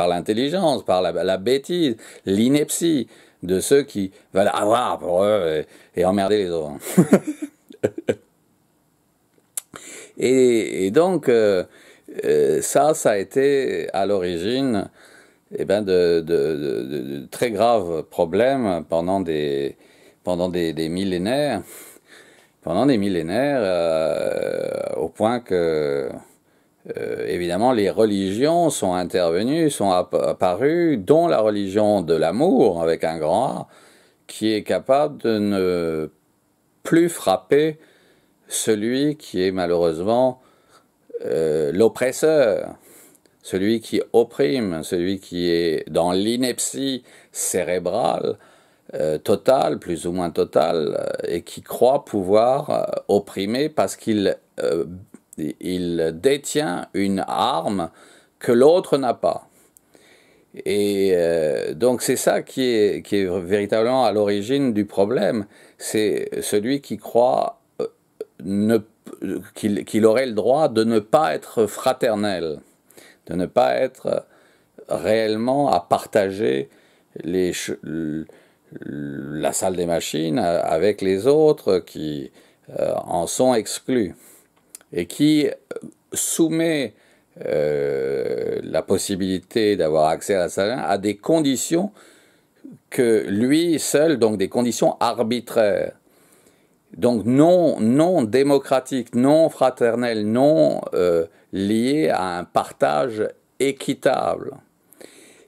par l'intelligence, par la, la bêtise, l'ineptie de ceux qui veulent avoir pour eux et, emmerder les autres. et, donc, euh, euh, ça, ça a été à l'origine et eh ben de, de, très graves problèmes pendant des, pendant des, millénaires, pendant des millénaires, euh, au point que euh, évidemment, les religions sont intervenues, sont apparues, dont la religion de l'amour, avec un grand A, qui est capable de ne plus frapper celui qui est malheureusement euh, l'oppresseur, celui qui opprime, celui qui est dans l'ineptie cérébrale euh, totale, plus ou moins totale, et qui croit pouvoir opprimer parce qu'il il détient une arme que l'autre n'a pas. Et euh, donc c'est ça qui est, véritablement à l'origine du problème. C'est celui qui croit euh, qu'il aurait le droit de ne pas être fraternel, de ne pas être réellement à partager la salle des machines avec les autres qui euh, en sont exclus et qui euh, soumet euh, la possibilité d'avoir accès à la à des conditions que lui seul, donc des conditions arbitraires, donc non, non démocratiques, non fraternelles, non euh, liées à un partage équitable.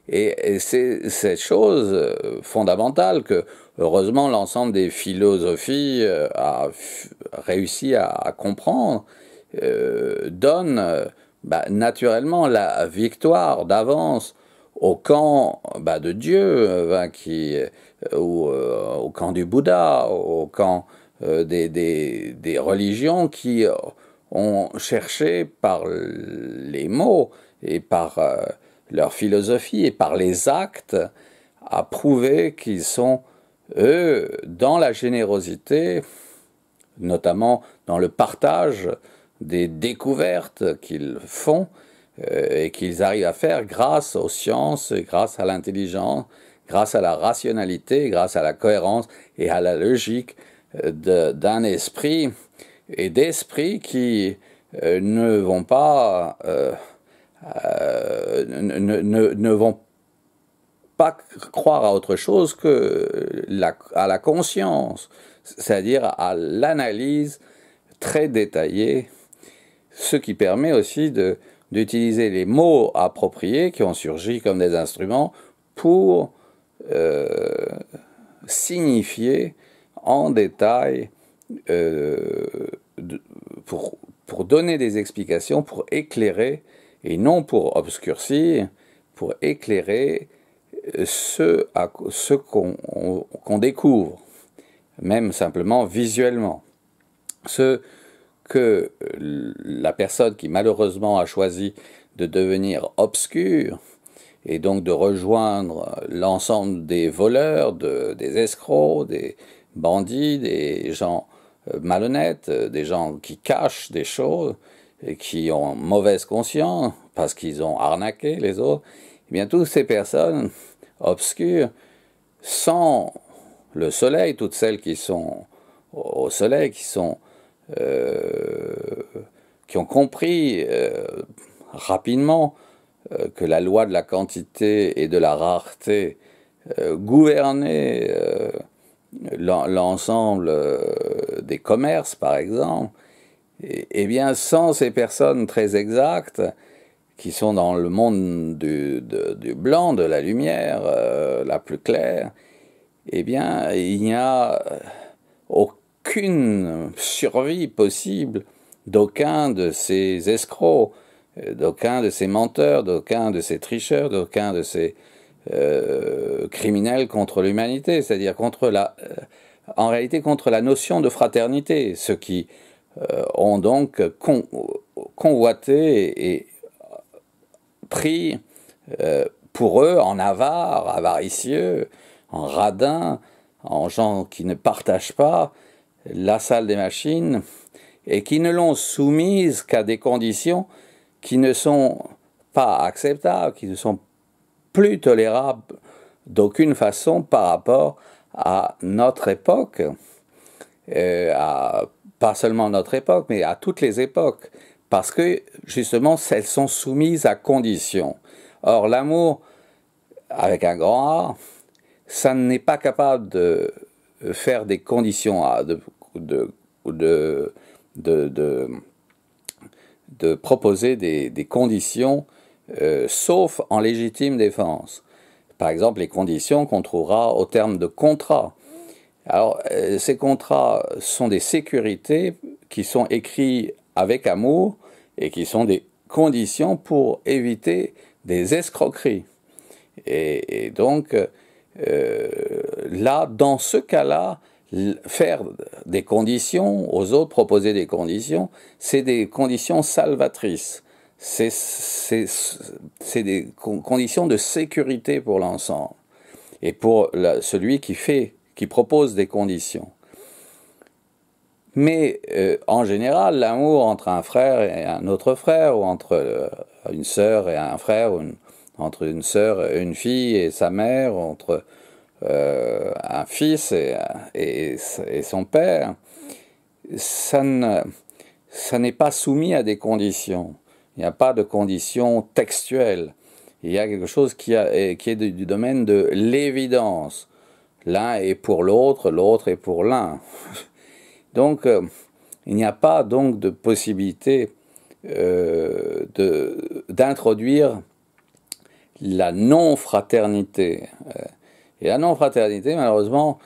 Et, c'est cette chose fondamentale que, heureusement, l'ensemble des philosophies a réussi à comprendre, euh, donne euh, bah, naturellement la victoire d'avance au camp bah, de Dieu, euh, bah, au camp du Bouddha, au camp des, religions qui ont cherché par les mots et par leur philosophie et par les actes à prouver qu'ils sont, eux, dans la générosité, notamment dans le partage des découvertes qu'ils font euh, et qu'ils arrivent à faire grâce aux sciences, grâce à l'intelligence, grâce à la rationalité, grâce à la cohérence et à la logique euh, d'un esprit et d'esprits qui euh, ne vont pas ne, vont pas croire à autre chose que la, à la conscience, c'est-à-dire à l'analyse très détaillée ce qui permet aussi d'utiliser les mots appropriés qui ont surgi comme des instruments pour euh, signifier en détail, euh, pour, pour, donner des explications, pour éclairer, et non pour obscurcir, pour éclairer euh, ce, ce qu'on découvre, même simplement visuellement. Ce, que euh, la personne qui malheureusement a choisi de devenir obscure et donc de rejoindre l'ensemble des voleurs, des escrocs, des bandits, des gens euh, malhonnêtes, euh, des gens qui cachent des choses et qui ont mauvaise conscience parce qu'ils ont arnaqué les autres, et eh bien toutes ces personnes obscures, sans le soleil, toutes celles qui sont au soleil, qui sont euh, qui ont compris euh, rapidement euh, que la loi de la quantité et de la rareté gouvernait l'ensemble des commerces, par exemple, et eh bien, sans ces personnes très exactes, qui sont dans le monde du, blanc, de la lumière la plus claire, eh bien, il n'y a aucun aucune survie possible d'aucun de ces escrocs, euh, d'aucun de ces menteurs, d'aucun de ces tricheurs, d'aucun de ces euh, criminels contre l'humanité, c'est-à-dire contre la, euh, en réalité contre la notion de fraternité, ceux qui ont donc convoité et, et pris pour eux en avares, avaricieux, en radins, en gens qui ne partagent pas la salle des machines et qui ne l'ont soumise qu'à des conditions qui ne sont pas acceptables, qui ne sont plus tolérables d'aucune façon par rapport à notre époque, euh, à, pas seulement notre époque, mais à toutes les époques, parce que justement, elles sont soumises à conditions. Or, l'amour, avec un grand A, ça n'est pas capable de faire des conditions à, de, de, de, de, de proposer des, des conditions euh, sauf en légitime défense. Par exemple, les conditions qu'on trouvera au terme de contrat. Alors, euh, ces contrats sont des sécurités qui sont écrits avec amour et qui sont des conditions pour éviter des escroqueries. et donc, euh, euh, là, dans ce cas-là, faire des conditions aux autres, proposer des conditions, c'est des conditions salvatrices. C'est des conditions de sécurité pour l'ensemble et pour celui qui fait, qui propose des conditions. Mais euh, en général, l'amour entre un frère et un autre frère, ou entre euh, une sœur et un frère, ou une, entre une sœur, une fille et sa mère, entre euh, un fils et, son père, ça n'est pas soumis à des conditions. Il n'y a pas de conditions textuelles. Il y a quelque chose qui, a, qui est du, domaine de l'évidence. L'un est pour l'autre, l'autre est pour l'un. Donc, euh, il n'y a pas donc de possibilité euh, d'introduire la non-fraternité. Euh, et la non-fraternité, malheureusement,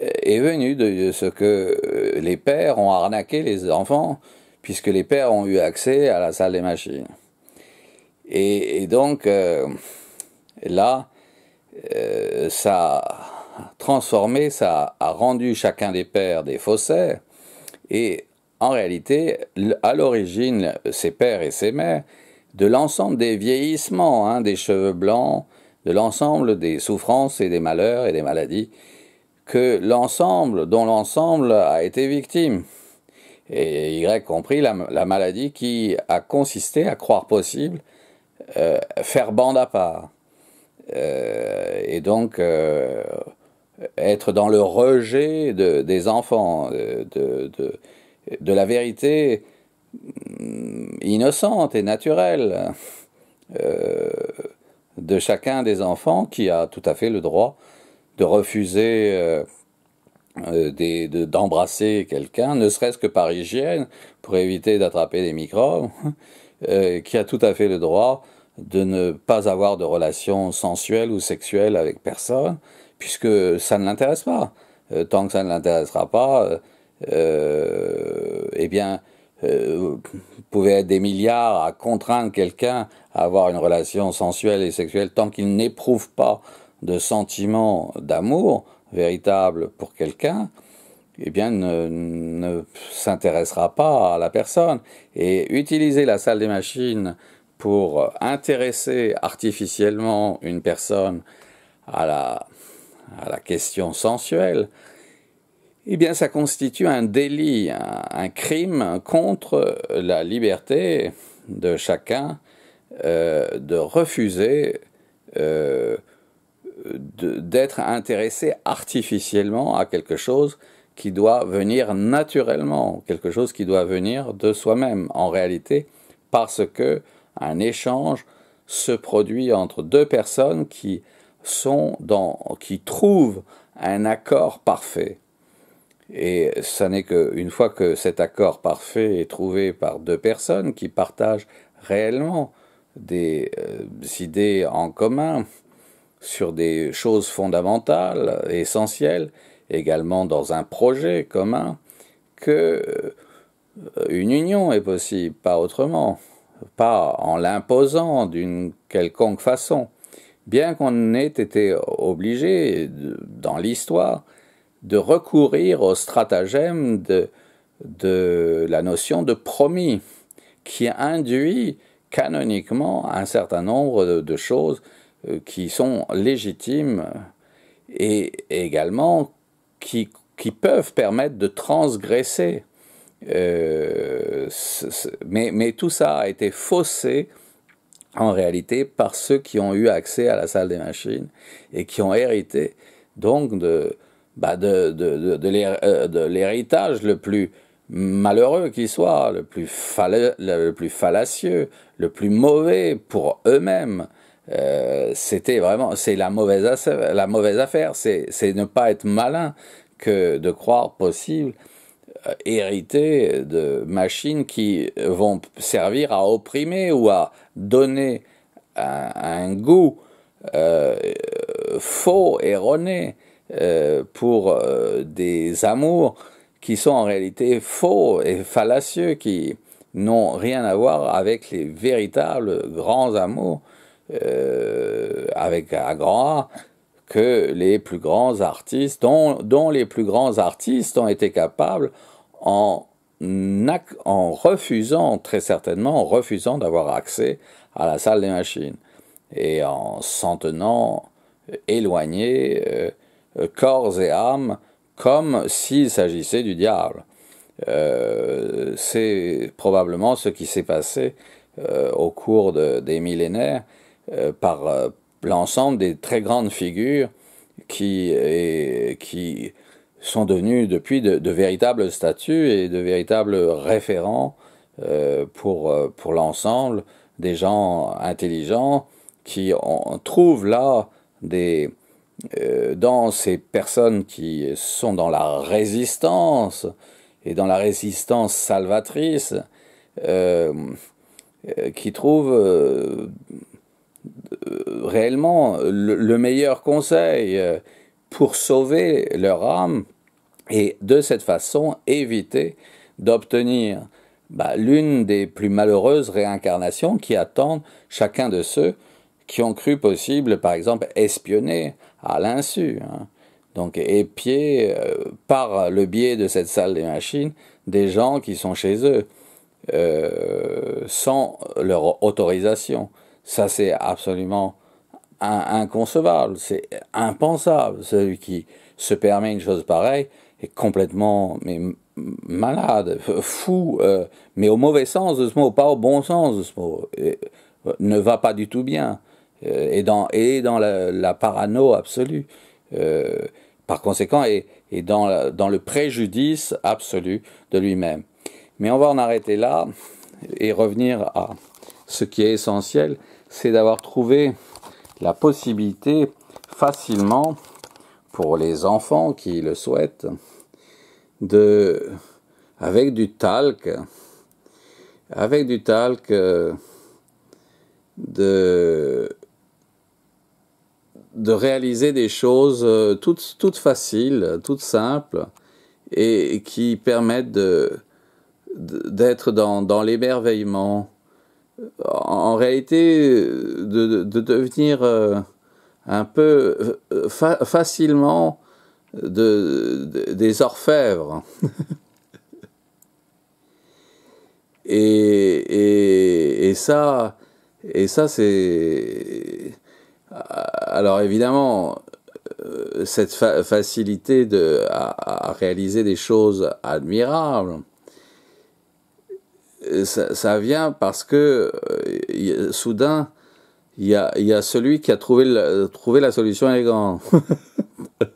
est venue de ce que euh, les pères ont arnaqué les enfants, puisque les pères ont eu accès à la salle des machines. Et, donc, euh, là, ça a transformé, ça a rendu chacun des pères des fossés, et en réalité, à l'origine, ces pères et ces mères, de l'ensemble des vieillissements, hein, des cheveux blancs, de l'ensemble des souffrances et des malheurs et des maladies que l'ensemble, dont l'ensemble a été victime. Et Y compris la, maladie qui a consisté à croire possible euh, faire bande à part. Euh, et donc euh, être dans le rejet des enfants, de, de la vérité Mm, innocente et naturelle euh, de chacun des enfants qui a tout à fait le droit de refuser euh, euh, d'embrasser quelqu'un, ne serait-ce que par hygiène, pour éviter d'attraper des microbes, qui a tout à fait le droit de ne pas avoir de relations sensuelles ou sexuelles avec personne, puisque ça ne l'intéresse pas. tant que ça ne l'intéressera pas, eh bien, vous euh, pouvez être des milliards à contraindre quelqu'un à avoir une relation sensuelle et sexuelle tant qu'il n'éprouve pas de sentiment d'amour véritable pour quelqu'un, eh bien, ne, s'intéressera pas à la personne. Et utiliser la salle des machines pour intéresser artificiellement une personne à la question sensuelle, eh bien ça constitue un délit, un, crime contre la liberté de chacun euh, de refuser euh, d'être intéressé artificiellement à quelque chose qui doit venir naturellement, quelque chose qui doit venir de soi-même en réalité, parce que un échange se produit entre deux personnes qui sont dans, qui trouvent un accord parfait. Et ça n'est qu'une fois que cet accord parfait est trouvé par deux personnes qui partagent réellement des euh, idées en commun sur des choses fondamentales, essentielles, également dans un projet commun, que euh, une union est possible, pas autrement, pas en l'imposant d'une quelconque façon. Bien qu'on ait été obligé dans l'histoire de recourir au stratagème de, de la notion de promis, qui induit canoniquement un certain nombre de, choses euh, qui sont légitimes et également qui, peuvent permettre de transgresser. Euh, mais, mais, tout ça a été faussé en réalité par ceux qui ont eu accès à la salle des machines et qui ont hérité donc de, bah, de, de, euh, de l'héritage le plus malheureux qui soit, le plus, le plus fallacieux, le plus mauvais pour eux-mêmes. Euh, c'était vraiment, c'est la mauvaise affaire, la mauvaise affaire. C'est ne pas être malin que de croire possible euh, hériter de machines qui vont servir à opprimer ou à donner un, goût faux, erroné euh, pour euh, des amours qui sont en réalité faux et fallacieux, qui n'ont rien à voir avec les véritables grands amours, euh, avec un grand A, que les plus grands artistes, dont, dont, les plus grands artistes ont été capables en, en refusant, très certainement, en refusant d'avoir accès à la salle des machines et en s'en tenant éloigné euh, corps et âme, comme s'il s'agissait du diable. Euh, c'est probablement ce qui s'est passé euh, au cours des millénaires par l'ensemble des très grandes figures qui, qui sont devenues depuis de, véritables statues et de véritables référents pour, pour l'ensemble des gens intelligents qui ont, on trouve là des, euh, dans ces personnes qui sont dans la résistance et dans la résistance salvatrice, euh, euh, qui trouvent réellement le, meilleur conseil pour sauver leur âme et de cette façon éviter d'obtenir bah, l'une des plus malheureuses réincarnations qui attendent chacun de ceux qui ont cru possible, par exemple, espionner à l'insu. Hein. Donc épier euh, par le biais de cette salle des machines des gens qui sont chez eux euh, sans leur autorisation. Ça c'est absolument inconcevable, c'est impensable. Celui qui se permet une chose pareille est complètement mais, malade, fou, euh, mais au mauvais sens de ce mot, pas au bon sens de ce mot, ne va pas du tout bien. Euh, et dans, et dans la, parano absolue. Euh, par conséquent, et, et dans, dans le préjudice absolu de lui-même. Mais on va en arrêter là et revenir à ce qui est essentiel, c'est d'avoir trouvé la possibilité facilement pour les enfants qui le souhaitent de avec du talc avec du talc euh, de de réaliser des choses euh, toutes, toutes faciles, toutes simples, et qui permettent de, d'être dans, dans l'émerveillement. En réalité, de, de devenir euh, un peu euh, facilement de, des orfèvres. et, et, ça, et ça c'est euh, alors évidemment, euh, cette facilité de, à, réaliser des choses admirables, euh, ça, vient parce que soudain, il y a, celui qui a trouvé, la, la solution élégante.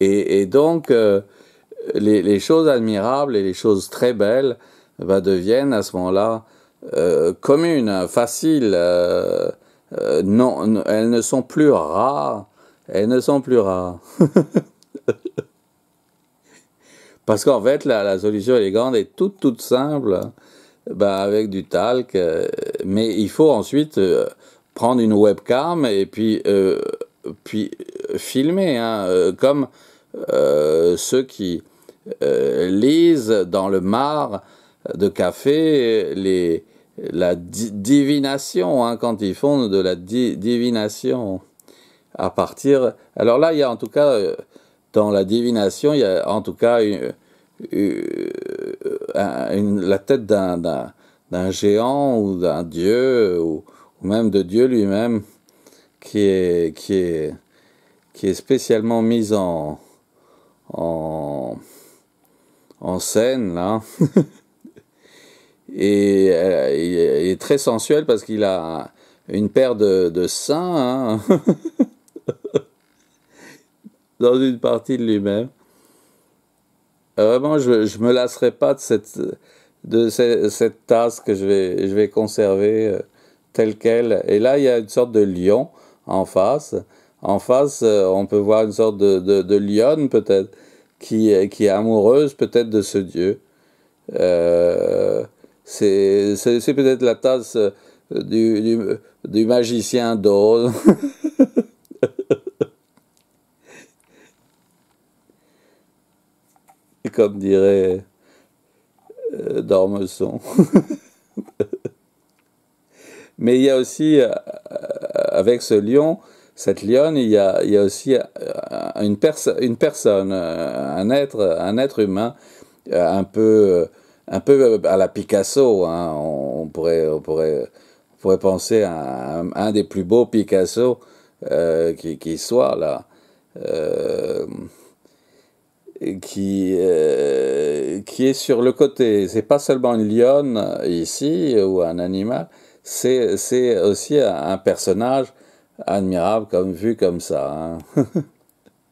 et, donc, les, choses admirables et les choses très belles bah, deviennent à ce moment-là communes, faciles. Euh, non, elles ne sont plus rares. Elles ne sont plus rares. Parce qu'en fait, la, solution solution élégante est toute, toute simple, ben, avec du talc. Euh, mais il faut ensuite euh, prendre une webcam et puis, puis filmer, hein. comme ceux qui lisent dans le mar de café les, la divination, hein, quand ils font de la divination à partir. Alors là, il y a en tout cas, euh, dans la divination, il y a en tout cas euh, euh, la tête d'un géant ou d'un dieu, ou, même de Dieu lui-même, qui est, qui, est, qui est spécialement mise en, en, en scène, là. et, euh, est très sensuel parce qu'il a une paire de, seins hein. dans une partie de lui-même. Euh, vraiment, je ne me lasserai pas de cette, de cette, tasse que je vais, je vais conserver euh, telle qu'elle. Et là, il y a une sorte de lion en face. En face, on peut voir une sorte de, lionne peut-être qui, qui est amoureuse peut-être de ce dieu. Euh, c'est, peut-être la tasse euh, du, du, magicien d'Oz. Comme dirait euh, Mais il y a aussi, euh, euh, avec ce lion, cette lionne, il y a, aussi une, une personne, un être, un être humain un peu un peu euh, à la Picasso. Hein, on, pourrait, on, pourrait, pourrait penser à un, des plus beaux Picasso euh, qui, qui, soit là. Euh, qui, euh, qui est sur le côté. C'est pas seulement une lionne ici ou un animal, c'est aussi un, personnage admirable comme vu comme ça. Hein.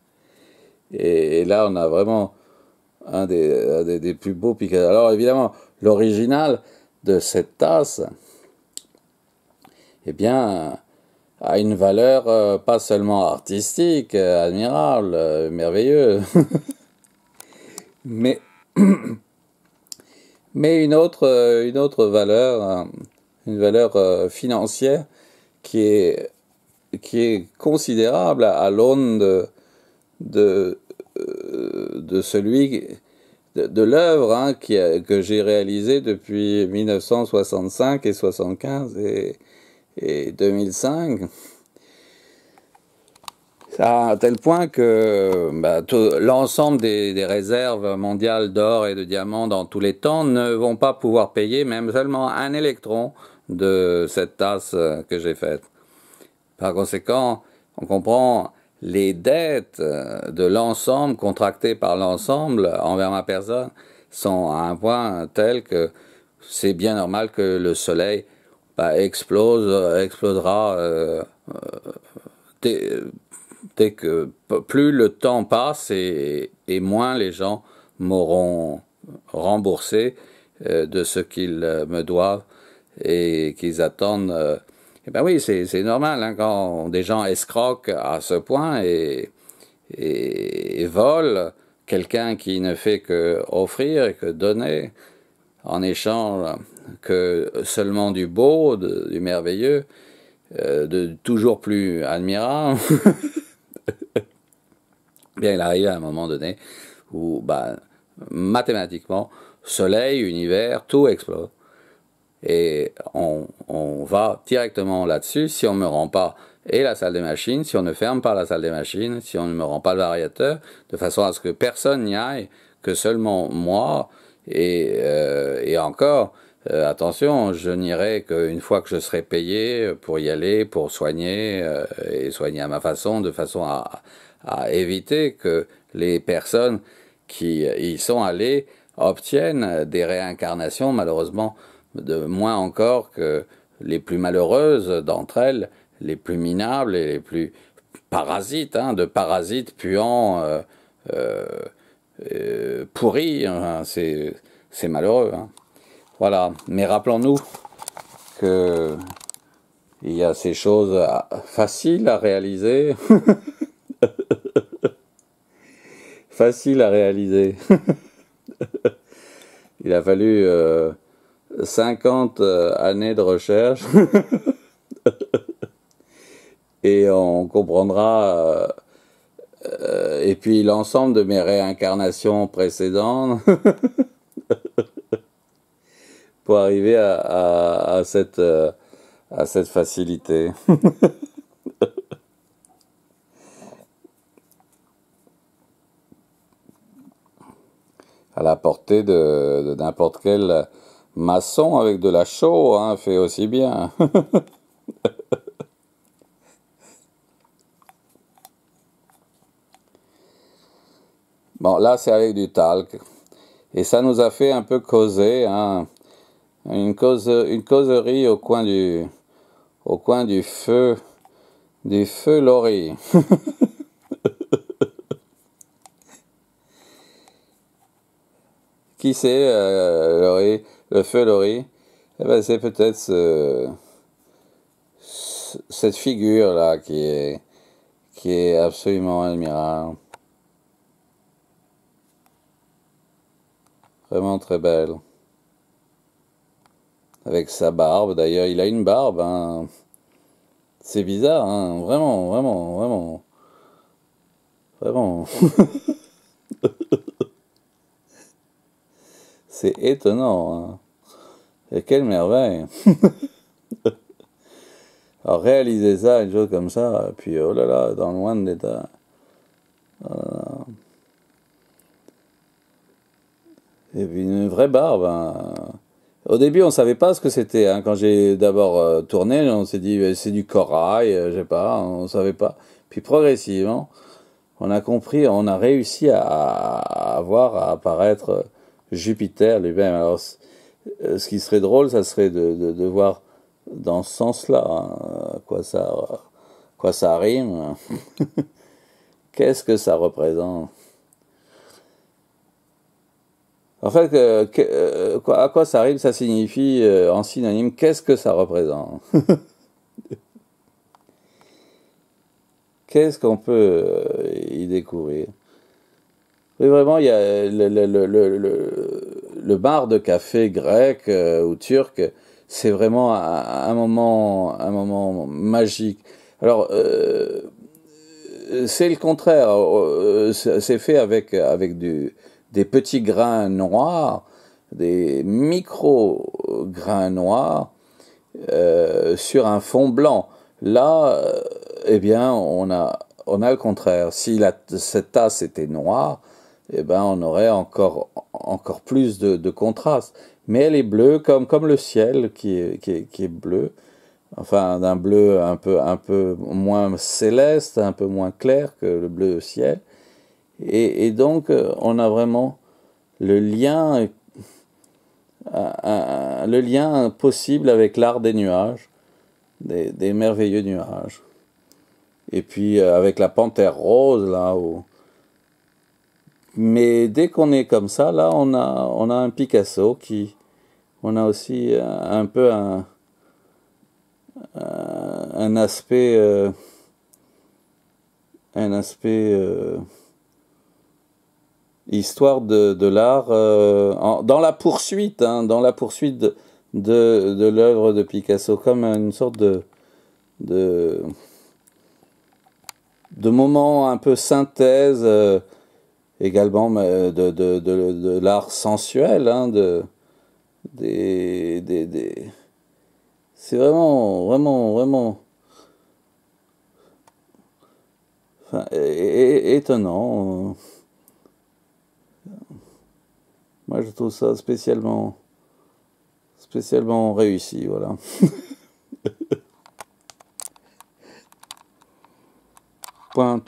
et, là, on a vraiment un des, des, plus beaux Picasso. Alors évidemment, l'original de cette tasse, eh bien, a une valeur euh, pas seulement artistique, euh, admirable, euh, merveilleuse, mais, mais une, autre, une autre valeur, une valeur financière qui est, qui est considérable à, à l'aune de, de celui de, l'œuvre hein, que j'ai réalisé depuis 1965 et 75 et, 2005. c'est à tel point que bah, l'ensemble des, des, réserves mondiales d'or et de diamants dans tous les temps ne vont pas pouvoir payer même seulement un électron de cette tasse que j'ai faite. Par conséquent, on comprend les dettes euh, de l'ensemble contractées par l'ensemble envers ma personne sont à un point tel que c'est bien normal que le soleil bah, explose, euh, explosera euh, dès, que plus le temps passe et, moins les gens m'auront remboursé de ce qu'ils me doivent et qu'ils attendent. Eh ben oui, c'est normal hein, quand des gens escroquent à ce point et, et, volent quelqu'un qui ne fait que offrir et que donner en échange que seulement du beau, du merveilleux, euh, de toujours plus admirable. Bien, il arrive à un moment donné où, bah, mathématiquement, soleil, univers, tout explose et on, va directement là-dessus. Si on ne me rend pas et la salle des machines, si on ne ferme pas la salle des machines, si on ne me rend pas le variateur, de façon à ce que personne n'y aille, que seulement moi, et, euh, et encore, euh, attention, je n'irai qu'une fois que je serai payé pour y aller, pour soigner, euh, et soigner à ma façon, de façon à, à éviter que les personnes qui y sont allées obtiennent des réincarnations, malheureusement, de moins encore que les plus malheureuses d'entre elles, les plus minables et les plus parasites, hein, de parasites puants, euh, euh, euh, pourris. Hein, c'est, malheureux. Hein. Voilà. Mais rappelons-nous que il y a ces choses faciles à réaliser. faciles à réaliser. il a fallu 50 euh, années de recherche et on comprendra. Euh, euh, et puis l'ensemble de mes réincarnations précédentes pour arriver à, cette, facilité. à la portée de, de n'importe quel Maçon avec de la chaux, hein, fait aussi bien. bon, là, c'est avec du talc. Et ça nous a fait un peu causer, hein. une, cause, une causerie au coin du, au coin du feu, du feu Lori. Qui c'est, euh, Laurie le feu Laurie, eh ben, c'est peut-être cette figure-là qui est, qui est absolument admirable. Vraiment très belle. Avec sa barbe, d'ailleurs, il a une barbe. Hein. C'est bizarre, hein. vraiment, vraiment, vraiment. Vraiment. C'est étonnant. Hein. Et quelle merveille Alors réaliser ça, une chose comme ça, puis oh là là, dans le moindre d'état. Oh et puis une vraie barbe. Hein. Au début, on ne savait pas ce que c'était. Hein. Quand j'ai d'abord euh, tourné, on s'est dit c'est du corail, euh, je ne sais pas, on ne savait pas. Puis progressivement, on a compris, on a réussi à, avoir, voir à apparaître euh, Jupiter lui-même. Alors, euh, ce qui serait drôle, ça serait de, voir dans ce sens-là hein, quoi ça, quoi ça rime. Qu'est-ce que ça représente En fait, euh, quoi, à quoi ça rime, ça signifie euh, en synonyme qu'est-ce que ça représente Qu'est-ce qu'on peut y découvrir vraiment, il y a le, le bar de café grec euh, ou turc, c'est vraiment un, moment, un moment magique. Alors, euh, c'est le contraire. Euh, c'est fait avec, avec des petits grains noirs, des micro-grains noirs sur un fond blanc. Là, eh bien, on a, on a le contraire. Si cette tasse était noire, eh ben, on aurait encore, encore plus de, de, contraste. Mais elle est bleue comme, comme le ciel qui est, qui, bleu, enfin d'un bleu un peu, un peu moins céleste, un peu moins clair que le bleu du ciel. Et, donc on a vraiment le lien, le lien possible avec l'art des nuages, des, des merveilleux nuages. Et puis avec la panthère rose là où mais dès qu'on est comme ça, là, on a, on a un Picasso qui. On a aussi euh, un peu un, euh, un aspect. Euh, un aspect. histoire de, l'art dans la poursuite, hein, dans la poursuite de, de, de l'œuvre de Picasso, comme une sorte de, de moment un peu synthèse également euh, de, de, de, de l'art sensuel, hein, de, des, des, des... c'est vraiment, vraiment, vraiment enfin, étonnant. Euh. Moi, je trouve ça spécialement, spécialement réussi, voilà. Point